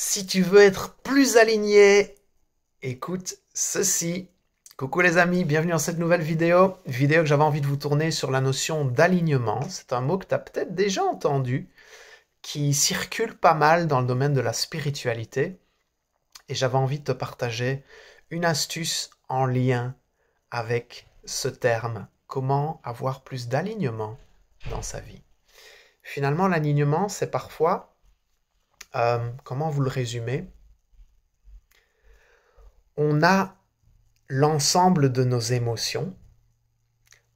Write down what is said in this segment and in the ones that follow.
Si tu veux être plus aligné, écoute ceci. Coucou les amis, bienvenue dans cette nouvelle vidéo. Vidéo que j'avais envie de vous tourner sur la notion d'alignement. C'est un mot que tu as peut-être déjà entendu, qui circule pas mal dans le domaine de la spiritualité. Et j'avais envie de te partager une astuce en lien avec ce terme. Comment avoir plus d'alignement dans sa vie. Finalement, l'alignement, c'est parfois euh, comment vous le résumez On a l'ensemble de nos émotions,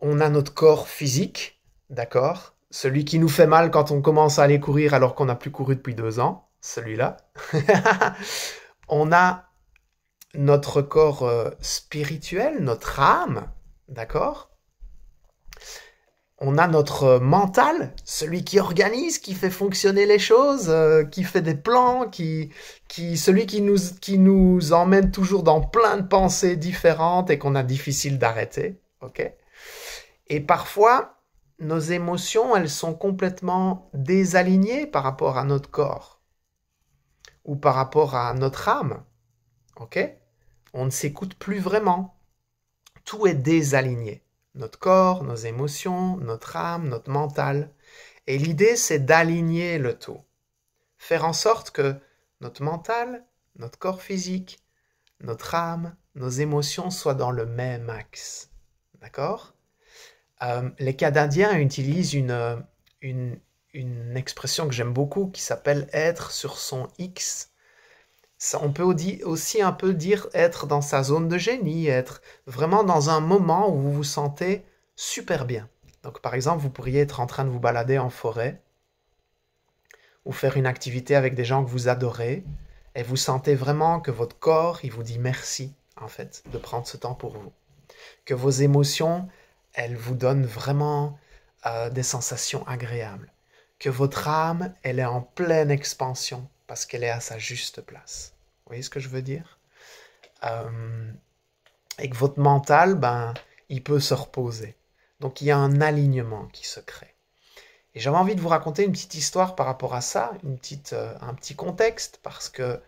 on a notre corps physique, d'accord Celui qui nous fait mal quand on commence à aller courir alors qu'on n'a plus couru depuis deux ans, celui-là. on a notre corps euh, spirituel, notre âme, d'accord on a notre mental, celui qui organise, qui fait fonctionner les choses, euh, qui fait des plans, qui, qui, celui qui nous, qui nous emmène toujours dans plein de pensées différentes et qu'on a difficile d'arrêter. ok et parfois, nos émotions, elles sont complètement désalignées par rapport à notre corps ou par rapport à notre âme. Ok On ne s'écoute plus vraiment. Tout est désaligné notre corps, nos émotions, notre âme, notre mental. Et l'idée, c'est d'aligner le tout. Faire en sorte que notre mental, notre corps physique, notre âme, nos émotions soient dans le même axe. D'accord euh, Les Canadiens utilisent une expression que j'aime beaucoup qui s'appelle être sur son X on peut aussi un peu dire être dans sa zone de génie, être vraiment dans un moment où vous vous sentez super bien. Donc par exemple, vous pourriez être en train de vous balader en forêt ou faire une activité avec des gens que vous adorez et vous sentez vraiment que votre corps, il vous dit merci en fait de prendre ce temps pour vous. Que vos émotions, elles vous donnent vraiment euh, des sensations agréables. Que votre âme, elle est en pleine expansion parce qu'elle est à sa juste place. Vous voyez ce que je veux dire euh, Et que votre mental, ben, il peut se reposer. Donc il y a un alignement qui se crée. Et j'avais envie de vous raconter une petite histoire par rapport à ça, une petite, euh, un petit contexte, parce que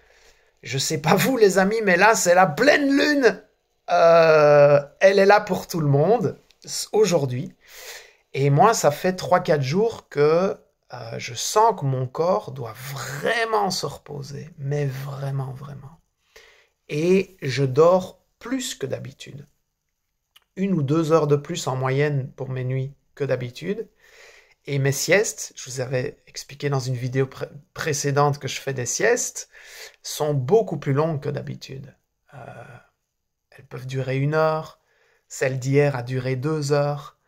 je sais pas vous les amis, mais là c'est la pleine lune. Euh, elle est là pour tout le monde aujourd'hui. Et moi, ça fait 3-4 jours que euh, je sens que mon corps doit vraiment se reposer, mais vraiment, vraiment. Et je dors plus que d'habitude. Une ou deux heures de plus en moyenne pour mes nuits que d'habitude. Et mes siestes, je vous avais expliqué dans une vidéo précédente que je fais des siestes, sont beaucoup plus longues que d'habitude. Euh, elles peuvent durer une heure, celle d'hier a duré deux heures.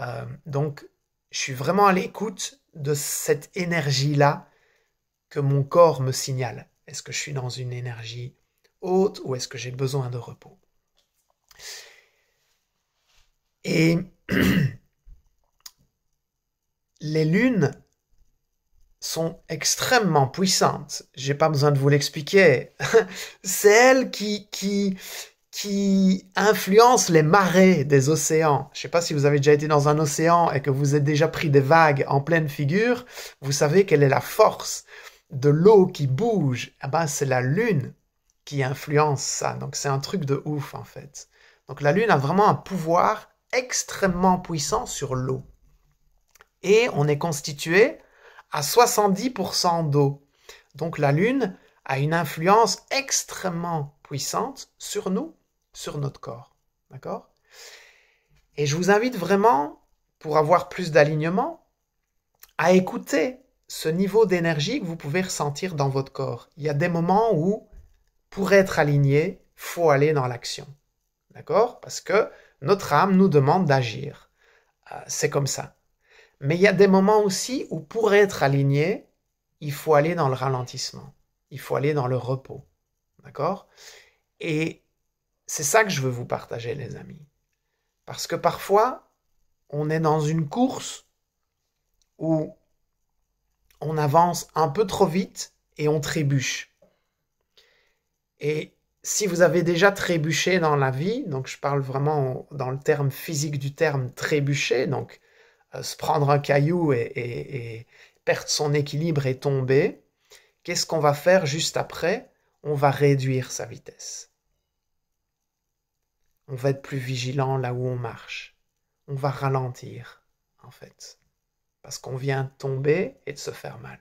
Euh, donc je suis vraiment à l'écoute de cette énergie-là que mon corps me signale. Est-ce que je suis dans une énergie haute ou est-ce que j'ai besoin de repos Et les lunes sont extrêmement puissantes. J'ai pas besoin de vous l'expliquer. C'est elles qui, qui, qui influence les marées des océans. Je ne sais pas si vous avez déjà été dans un océan et que vous avez déjà pris des vagues en pleine figure, vous savez quelle est la force de l'eau qui bouge. Ah ben, c'est la Lune qui influence ça. Donc c'est un truc de ouf en fait. Donc la Lune a vraiment un pouvoir extrêmement puissant sur l'eau. Et on est constitué à 70% d'eau. Donc la Lune a une influence extrêmement puissante sur nous sur notre corps. D'accord Et je vous invite vraiment, pour avoir plus d'alignement, à écouter ce niveau d'énergie que vous pouvez ressentir dans votre corps. Il y a des moments où, pour être aligné, faut aller dans l'action. D'accord Parce que notre âme nous demande d'agir. Euh, c'est comme ça. Mais il y a des moments aussi où, pour être aligné, il faut aller dans le ralentissement. Il faut aller dans le repos. D'accord Et c'est ça que je veux vous partager, les amis. Parce que parfois, on est dans une course où on avance un peu trop vite et on trébuche. Et si vous avez déjà trébuché dans la vie, donc je parle vraiment dans le terme physique du terme trébucher, donc euh, se prendre un caillou et perdre son équilibre et tomber, qu'est-ce qu'on va faire juste après On va réduire sa vitesse on va être plus vigilant là où on marche. On va ralentir, en fait, parce qu'on vient tomber et de se faire mal.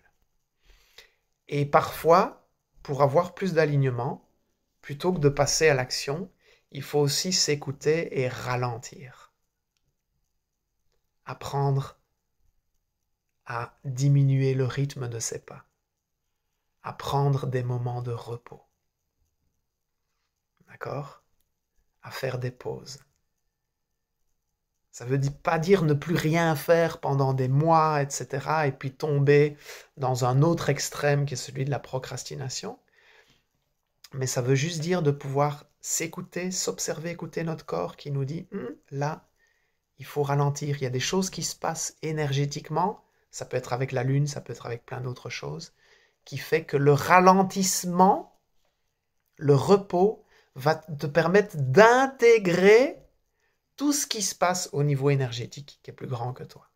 Et parfois, pour avoir plus d'alignement, plutôt que de passer à l'action, il faut aussi s'écouter et ralentir. Apprendre à diminuer le rythme de ses pas. Apprendre des moments de repos. D'accord à faire des pauses. Ça ne veut pas dire ne plus rien faire pendant des mois, etc., et puis tomber dans un autre extrême qui est celui de la procrastination. Mais ça veut juste dire de pouvoir s'écouter, s'observer, écouter notre corps qui nous dit, hum, là, il faut ralentir, il y a des choses qui se passent énergétiquement, ça peut être avec la lune, ça peut être avec plein d'autres choses, qui fait que le ralentissement, le repos, va te permettre d'intégrer tout ce qui se passe au niveau énergétique qui est plus grand que toi.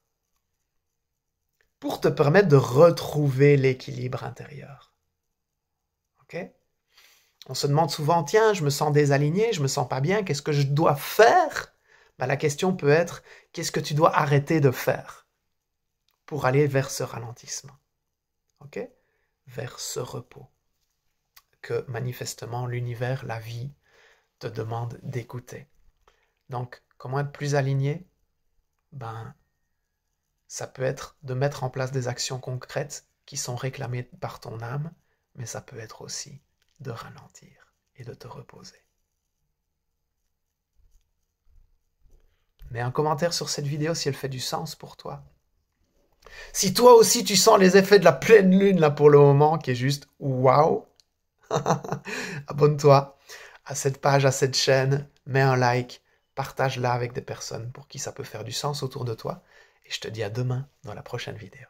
Pour te permettre de retrouver l'équilibre intérieur. On se demande souvent, tiens, je me sens désaligné, je me sens pas bien, qu'est-ce que je dois faire bah, La question peut être, qu'est-ce que tu dois arrêter de faire pour aller vers ce ralentissement Ok Vers ce repos que manifestement l'univers, la vie, te demande d'écouter. Donc, comment être plus aligné Ben, ça peut être de mettre en place des actions concrètes qui sont réclamées par ton âme, mais ça peut être aussi de ralentir et de te reposer. Mets un commentaire sur cette vidéo si elle fait du sens pour toi. Si toi aussi tu sens les effets de la pleine lune là pour le moment qui est juste waouh, Abonne-toi à cette page, à cette chaîne, mets un like, partage-la avec des personnes pour qui ça peut faire du sens autour de toi. Et je te dis à demain dans la prochaine vidéo.